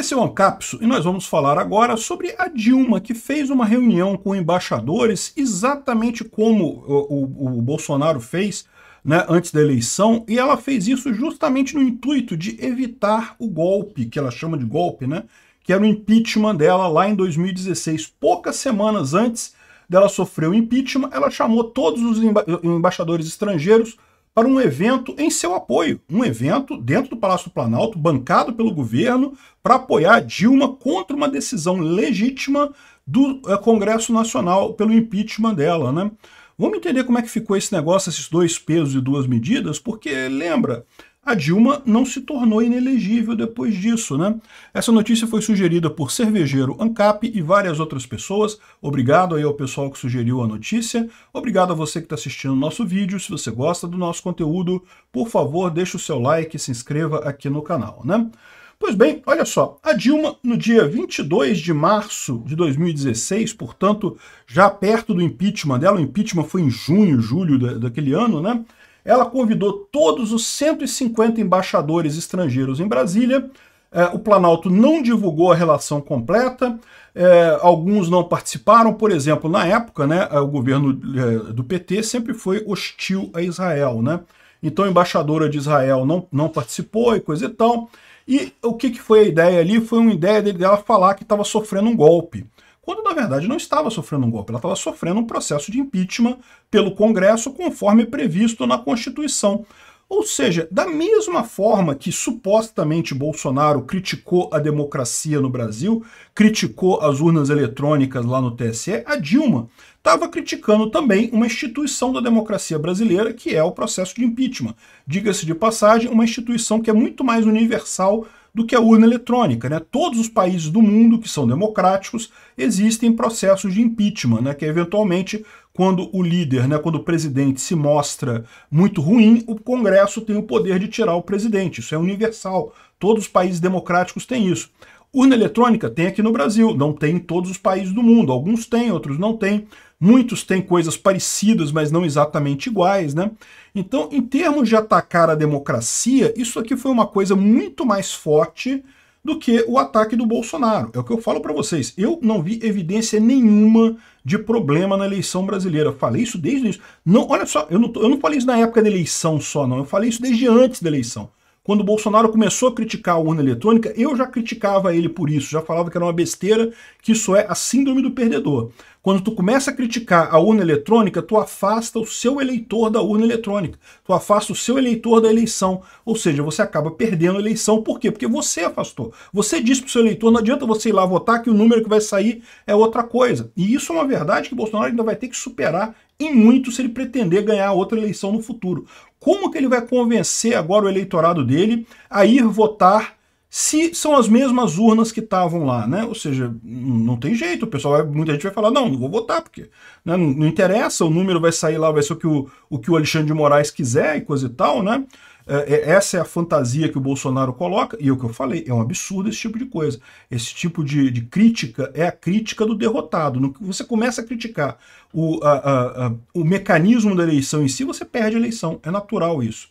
Esse é o Ancapso e nós vamos falar agora sobre a Dilma, que fez uma reunião com embaixadores, exatamente como o, o, o Bolsonaro fez né, antes da eleição, e ela fez isso justamente no intuito de evitar o golpe, que ela chama de golpe, né, que era o impeachment dela lá em 2016. Poucas semanas antes dela sofrer o impeachment, ela chamou todos os emba embaixadores estrangeiros para um evento em seu apoio, um evento dentro do Palácio do Planalto, bancado pelo governo, para apoiar Dilma contra uma decisão legítima do eh, Congresso Nacional pelo impeachment dela, né? Vamos entender como é que ficou esse negócio, esses dois pesos e duas medidas, porque lembra, a Dilma não se tornou inelegível depois disso, né? Essa notícia foi sugerida por Cervejeiro Ancap e várias outras pessoas. Obrigado aí ao pessoal que sugeriu a notícia. Obrigado a você que está assistindo o nosso vídeo. Se você gosta do nosso conteúdo, por favor, deixe o seu like e se inscreva aqui no canal, né? Pois bem, olha só, a Dilma, no dia 22 de março de 2016, portanto, já perto do impeachment dela, o impeachment foi em junho, julho daquele ano, né? ela convidou todos os 150 embaixadores estrangeiros em Brasília. É, o Planalto não divulgou a relação completa, é, alguns não participaram. Por exemplo, na época, né, o governo é, do PT sempre foi hostil a Israel. Né? Então, a embaixadora de Israel não, não participou e coisa e tal. E o que, que foi a ideia ali? Foi uma ideia dela falar que estava sofrendo um golpe quando na verdade não estava sofrendo um golpe, ela estava sofrendo um processo de impeachment pelo Congresso, conforme previsto na Constituição. Ou seja, da mesma forma que supostamente Bolsonaro criticou a democracia no Brasil, criticou as urnas eletrônicas lá no TSE, a Dilma estava criticando também uma instituição da democracia brasileira, que é o processo de impeachment. Diga-se de passagem, uma instituição que é muito mais universal do que a urna eletrônica. Né? Todos os países do mundo que são democráticos existem processos de impeachment, né? que é eventualmente quando o líder, né, quando o presidente se mostra muito ruim, o Congresso tem o poder de tirar o presidente. Isso é universal. Todos os países democráticos têm isso. Urna eletrônica tem aqui no Brasil, não tem em todos os países do mundo. Alguns têm, outros não têm. Muitos têm coisas parecidas, mas não exatamente iguais, né? Então, em termos de atacar a democracia, isso aqui foi uma coisa muito mais forte do que o ataque do Bolsonaro. É o que eu falo para vocês. Eu não vi evidência nenhuma de problema na eleição brasileira. Eu falei isso desde o início. Não, olha só, eu não, tô, eu não falei isso na época da eleição só, não. Eu falei isso desde antes da eleição. Quando o Bolsonaro começou a criticar a urna eletrônica, eu já criticava ele por isso, já falava que era uma besteira, que isso é a síndrome do perdedor. Quando tu começa a criticar a urna eletrônica, tu afasta o seu eleitor da urna eletrônica, tu afasta o seu eleitor da eleição, ou seja, você acaba perdendo a eleição, por quê? Porque você afastou. Você disse pro seu eleitor, não adianta você ir lá votar que o número que vai sair é outra coisa. E isso é uma verdade que Bolsonaro ainda vai ter que superar e muito se ele pretender ganhar outra eleição no futuro. Como que ele vai convencer agora o eleitorado dele a ir votar se são as mesmas urnas que estavam lá, né? Ou seja, não tem jeito, o pessoal, muita gente vai falar, não, não vou votar, porque né, não, não, interessa, o número vai sair lá, vai ser o que o, o que o Alexandre de Moraes quiser e coisa e tal, né? É, é, essa é a fantasia que o Bolsonaro coloca, e é o que eu falei, é um absurdo esse tipo de coisa. Esse tipo de, de crítica é a crítica do derrotado. No que você começa a criticar o, a, a, a, o mecanismo da eleição em si, você perde a eleição. É natural isso.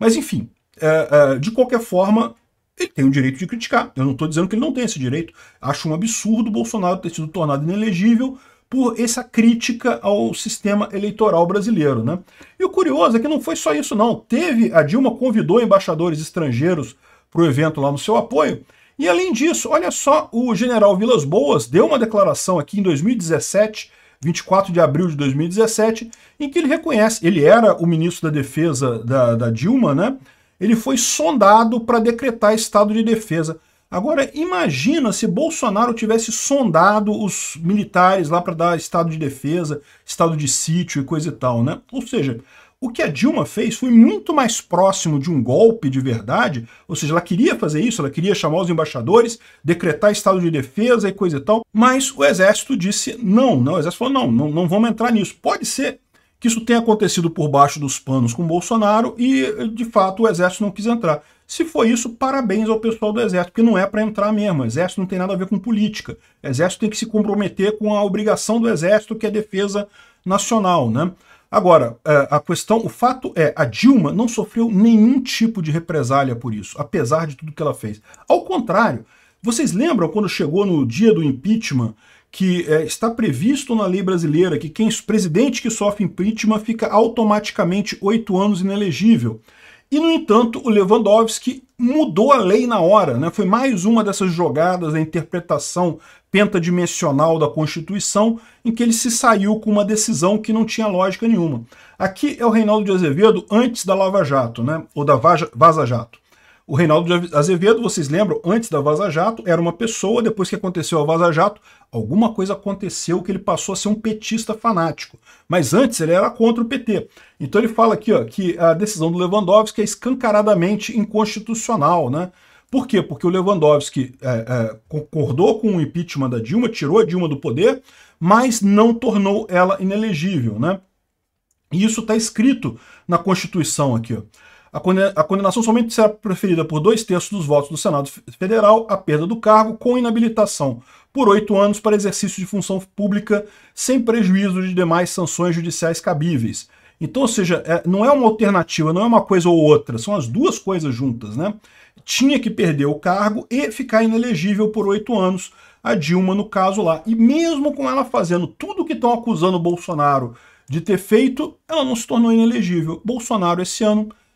Mas enfim, é, é, de qualquer forma, ele tem o direito de criticar. Eu não estou dizendo que ele não tem esse direito. Acho um absurdo o Bolsonaro ter sido tornado inelegível por essa crítica ao sistema eleitoral brasileiro. Né? E o curioso é que não foi só isso, não. Teve, a Dilma convidou embaixadores estrangeiros para o evento lá no seu apoio. E além disso, olha só, o general Vilas Boas deu uma declaração aqui em 2017, 24 de abril de 2017, em que ele reconhece, ele era o ministro da defesa da, da Dilma, né? Ele foi sondado para decretar estado de defesa. Agora, imagina se Bolsonaro tivesse sondado os militares lá para dar estado de defesa, estado de sítio e coisa e tal, né? Ou seja, o que a Dilma fez foi muito mais próximo de um golpe de verdade, ou seja, ela queria fazer isso, ela queria chamar os embaixadores, decretar estado de defesa e coisa e tal, mas o exército disse não, não, o exército falou não, não, não vamos entrar nisso. Pode ser que isso tenha acontecido por baixo dos panos com Bolsonaro e, de fato, o exército não quis entrar. Se foi isso, parabéns ao pessoal do Exército, porque não é para entrar mesmo. O Exército não tem nada a ver com política. O Exército tem que se comprometer com a obrigação do Exército, que é a defesa nacional, né? Agora, é, a questão, o fato é, a Dilma não sofreu nenhum tipo de represália por isso, apesar de tudo que ela fez. Ao contrário, vocês lembram quando chegou no dia do impeachment que é, está previsto na lei brasileira que quem presidente que sofre impeachment fica automaticamente oito anos inelegível. E, no entanto, o Lewandowski mudou a lei na hora. Né? Foi mais uma dessas jogadas da interpretação pentadimensional da Constituição em que ele se saiu com uma decisão que não tinha lógica nenhuma. Aqui é o Reinaldo de Azevedo antes da Lava Jato, né? ou da Vaza Jato. O Reinaldo de Azevedo, vocês lembram, antes da Vaza Jato, era uma pessoa, depois que aconteceu a Vaza Jato, alguma coisa aconteceu que ele passou a ser um petista fanático. Mas antes ele era contra o PT. Então ele fala aqui ó, que a decisão do Lewandowski é escancaradamente inconstitucional, né? Por quê? Porque o Lewandowski é, é, concordou com o impeachment da Dilma, tirou a Dilma do poder, mas não tornou ela inelegível, né? E isso está escrito na Constituição aqui. Ó. A, condenação somente será preferida por dois terços dos votos do Senado Federal à perda do cargo com inabilitação por oito anos para exercício de função pública, sem prejuízo de demais sanções judiciais cabíveis. Então, ou seja, é, não é uma alternativa, não é uma coisa ou outra, são as duas coisas juntas, né? Tinha que perder o cargo e ficar inelegível por oito anos, a Dilma, no caso lá. E mesmo com ela fazendo tudo o que estão acusando o Bolsonaro de ter feito, ela não se tornou inelegível. Bolsonaro, esse ano,